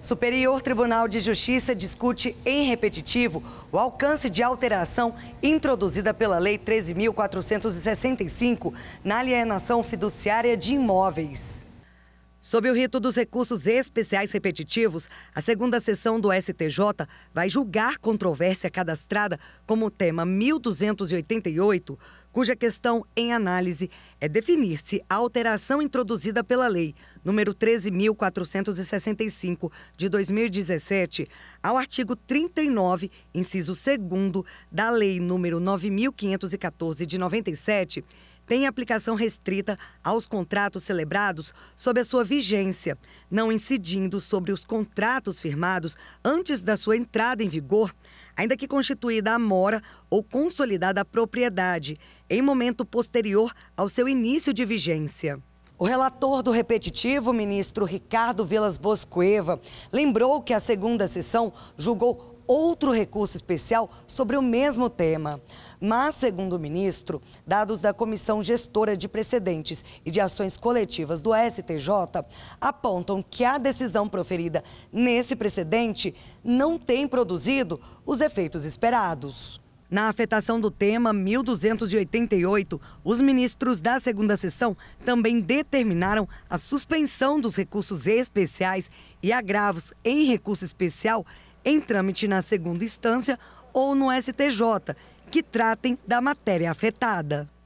Superior Tribunal de Justiça discute em repetitivo o alcance de alteração introduzida pela Lei 13.465 na alienação fiduciária de imóveis. Sob o rito dos recursos especiais repetitivos, a segunda sessão do STJ vai julgar controvérsia cadastrada como tema 1288, cuja questão em análise é definir se a alteração introduzida pela lei número 13465 de 2017 ao artigo 39, inciso 2 da lei número 9514 de 97 tem aplicação restrita aos contratos celebrados sob a sua vigência, não incidindo sobre os contratos firmados antes da sua entrada em vigor, ainda que constituída a mora ou consolidada a propriedade, em momento posterior ao seu início de vigência. O relator do repetitivo, ministro Ricardo Vilas Boscoeva, lembrou que a segunda sessão julgou outro recurso especial sobre o mesmo tema. Mas, segundo o ministro, dados da Comissão Gestora de Precedentes e de Ações Coletivas do STJ apontam que a decisão proferida nesse precedente não tem produzido os efeitos esperados. Na afetação do tema 1288, os ministros da segunda sessão também determinaram a suspensão dos recursos especiais e agravos em recurso especial em trâmite na segunda instância ou no STJ, que tratem da matéria afetada.